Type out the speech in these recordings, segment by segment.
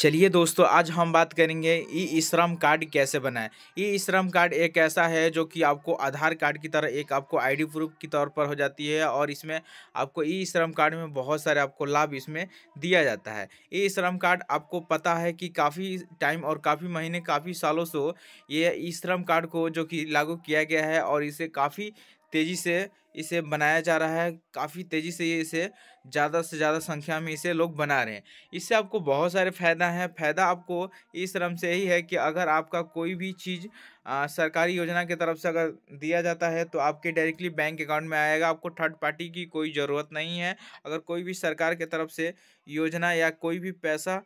चलिए दोस्तों आज हम बात करेंगे ई श्रम कार्ड कैसे बनाएं ई श्रम कार्ड एक ऐसा है जो कि आपको आधार कार्ड की तरह एक आपको आईडी प्रूफ के तौर पर हो जाती है और इसमें आपको ई श्रम कार्ड में बहुत सारे आपको लाभ इसमें दिया जाता है ई श्रम कार्ड आपको पता है कि काफ़ी टाइम और काफ़ी महीने काफ़ी सालों से ये ई श्रम कार्ड को जो कि लागू किया गया है और इसे काफ़ी तेज़ी से इसे बनाया जा रहा है काफ़ी तेज़ी से ये इसे ज़्यादा से ज़्यादा संख्या में इसे लोग बना रहे हैं इससे आपको बहुत सारे फ़ायदा हैं फ़ायदा आपको इस श्रम से ही है कि अगर आपका कोई भी चीज़ आ, सरकारी योजना की तरफ से अगर दिया जाता है तो आपके डायरेक्टली बैंक अकाउंट में आएगा आपको थर्ड पार्टी की कोई ज़रूरत नहीं है अगर कोई भी सरकार की तरफ से योजना या कोई भी पैसा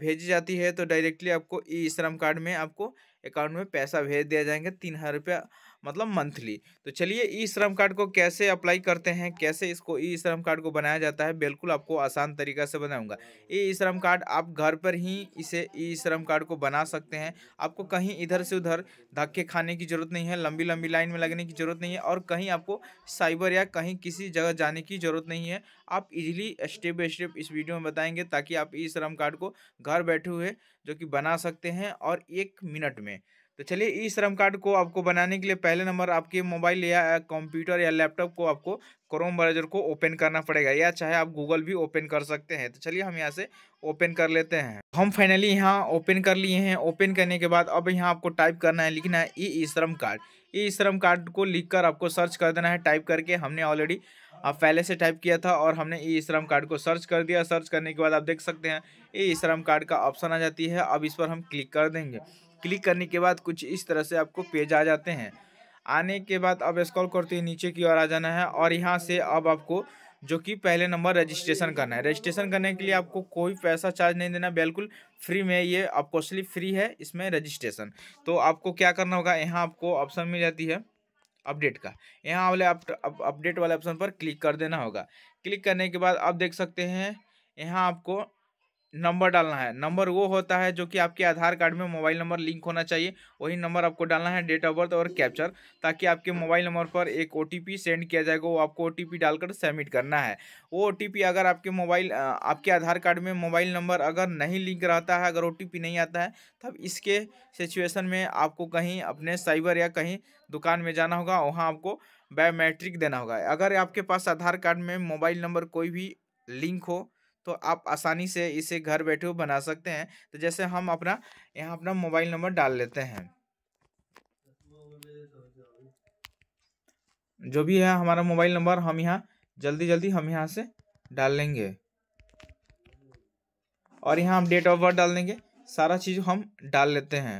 भेजी जाती है तो डायरेक्टली आपको ई श्रम कार्ड में आपको अकाउंट में पैसा भेज दिया जाएंगे तीन हज़ार रुपया मतलब मंथली तो चलिए ई श्रम कार्ड को कैसे अप्लाई करते हैं कैसे इसको ई श्रम कार्ड को बनाया जाता है बिल्कुल आपको आसान तरीका से बनाऊंगा ई श्रम कार्ड आप घर पर ही इसे ई श्रम कार्ड को बना सकते हैं आपको कहीं इधर से उधर धक्के खाने की ज़रूरत नहीं है लंबी लंबी लाइन में लगने की ज़रूरत नहीं है और कहीं आपको साइबर या कहीं किसी जगह जाने की ज़रूरत नहीं है आप इजीली स्टेप बाई स्टेप इस वीडियो में बताएंगे ताकि आप ई श्रम कार्ड को घर बैठे हुए जो कि बना सकते हैं और एक मिनट में तो चलिए ई श्रम कार्ड को आपको बनाने के लिए पहले नंबर आपके मोबाइल या कंप्यूटर या लैपटॉप को आपको क्रोम ब्राउजर को ओपन करना पड़ेगा या चाहे आप गूगल भी ओपन कर सकते हैं तो चलिए हम यहाँ से ओपन कर लेते हैं हम फाइनली यहाँ ओपन कर लिए हैं ओपन करने के बाद अब यहाँ आपको टाइप करना है लिखना है ई श्रम कार्ड ई श्रम कार्ड को कर आपको सर्च कर देना है टाइप करके हमने ऑलरेडी आप पहले से टाइप किया था और हमने ई श्रम कार्ड को सर्च कर दिया सर्च करने के बाद आप देख सकते हैं ई श्रम कार्ड का ऑप्शन आ जाती है अब इस पर हम क्लिक कर देंगे क्लिक करने के बाद कुछ इस तरह से आपको पेज आ जाते हैं आने के बाद अब स्कॉल करते हुए नीचे की ओर आ जाना है और यहाँ से अब आपको जो कि पहले नंबर रजिस्ट्रेशन करना है रजिस्ट्रेशन करने के लिए आपको कोई पैसा चार्ज नहीं देना बिल्कुल फ्री में ये आपको असली फ्री है इसमें रजिस्ट्रेशन तो आपको क्या करना होगा यहाँ आपको ऑप्शन मिल जाती है अपडेट का यहाँ वाले अपडेट वाले ऑप्शन पर क्लिक कर देना होगा क्लिक करने के बाद आप देख सकते हैं यहाँ आपको नंबर डालना है नंबर वो होता है जो कि आपके आधार कार्ड में मोबाइल नंबर लिंक होना चाहिए वही नंबर आपको डालना है डेट ऑफ बर्थ और कैप्चर ताकि आपके मोबाइल नंबर पर एक ओ सेंड किया जाएगा वो आपको ओ डालकर सबमिट करना है वो ओ अगर आपके मोबाइल आपके आधार कार्ड में मोबाइल नंबर अगर नहीं लिंक रहता है अगर ओ नहीं आता है तब इसके सिचुएसन में आपको कहीं अपने साइबर या कहीं दुकान में जाना होगा वहाँ आपको बायोमेट्रिक देना होगा अगर आपके पास आधार कार्ड में मोबाइल नंबर कोई भी लिंक हो तो आप आसानी से इसे घर बैठे हुए बना सकते हैं तो जैसे हम अपना यहाँ अपना मोबाइल नंबर डाल लेते हैं जो भी है हमारा मोबाइल नंबर हम यहाँ जल्दी जल्दी हम यहाँ से डाल लेंगे और यहाँ हम डेट ऑफ बर्थ डाल देंगे सारा चीज़ हम डाल लेते हैं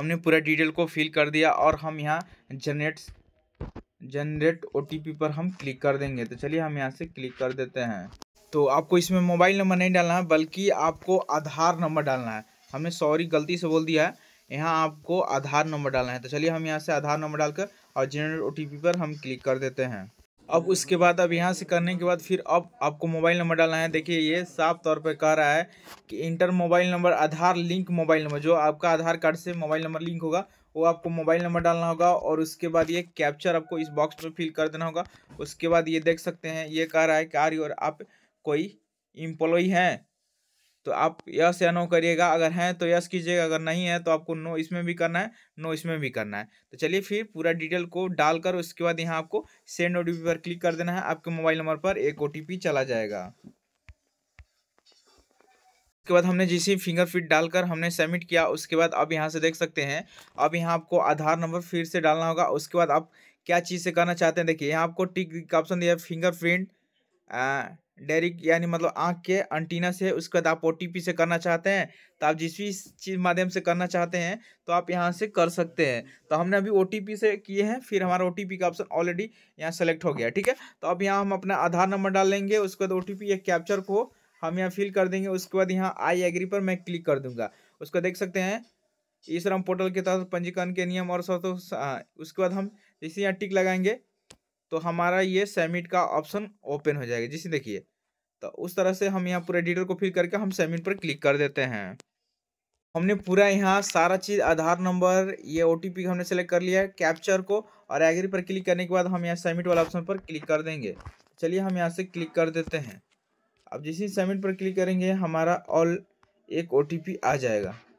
हमने पूरा डिटेल को फिल कर दिया और हम यहाँ जनरेट जनरेट ओ पर हम क्लिक कर देंगे तो चलिए हम यहाँ से क्लिक कर देते हैं तो आपको इसमें मोबाइल नंबर नहीं डालना है बल्कि आपको आधार नंबर डालना है हमने सॉरी गलती से बोल दिया है यहाँ आपको आधार नंबर डालना है तो चलिए हम यहाँ से आधार नंबर डालकर और जनरेट ओ पर हम क्लिक कर देते हैं अब उसके बाद अब यहाँ से करने के बाद फिर अब आपको मोबाइल नंबर डालना है देखिए ये साफ तौर पर कह रहा है कि enter mobile number Aadhaar link mobile number जो आपका आधार कार्ड से मोबाइल नंबर लिंक होगा वो आपको मोबाइल नंबर डालना होगा और उसके बाद ये कैप्चर आपको इस बॉक्स पर फिल कर देना होगा उसके बाद ये देख सकते हैं ये कह रहा है कि आर और आप कोई इम्प्लॉय हैं तो आप यस या नो करिएगा अगर हैं तो यस कीजिएगा अगर नहीं है तो आपको नो इसमें भी करना है नो इसमें भी करना है तो चलिए फिर पूरा डिटेल को डालकर उसके बाद यहाँ आपको सेंड ओ पर क्लिक कर देना है आपके मोबाइल नंबर पर एक ओ चला जाएगा उसके बाद हमने फिंगर फिंगरप्रिंट डालकर हमने सबमिट किया उसके बाद अब यहाँ से देख सकते हैं अब यहाँ आपको आधार नंबर फिर से डालना होगा उसके बाद आप क्या चीज़ से करना चाहते हैं देखिए यहाँ आपको टिक का ऑप्शन दिया फिंगरप्रिंट डेरिक यानी मतलब आँख के अंटीना से उसके बाद आप ओ से करना चाहते हैं तो आप जिस भी चीज़ माध्यम से करना चाहते हैं तो आप यहाँ से कर सकते हैं तो हमने अभी ओ से किए हैं फिर हमारा ओ का ऑप्शन ऑलरेडी यहाँ सेलेक्ट हो गया ठीक है तो अब यहाँ हम अपना आधार नंबर डाल लेंगे उसके बाद ओ या कैप्चर को हम यहाँ फिल कर देंगे उसके बाद यहाँ आई एग्री पर मैं क्लिक कर दूंगा उसको देख सकते हैं ई श्रम पोर्टल के तहत पंजीकरण के नियम और शर्तों हाँ, उसके बाद हम जैसे यहाँ टिक लगाएंगे तो हमारा ये सबमिट का ऑप्शन ओपन हो जाएगा जिसे देखिए तो उस तरह से हम यहाँ पूरे एडिटर को फिल करके हम सबमिट पर क्लिक कर देते हैं हमने पूरा यहाँ सारा चीज़ आधार नंबर ये ओ हमने सेलेक्ट कर लिया है कैप्चर को और एग्री पर क्लिक करने के बाद हम यहाँ सबमिट वाला ऑप्शन पर क्लिक कर देंगे चलिए हम यहाँ से क्लिक कर देते हैं अब जिस ही सबमिट पर क्लिक करेंगे हमारा ऑल एक ओ आ जाएगा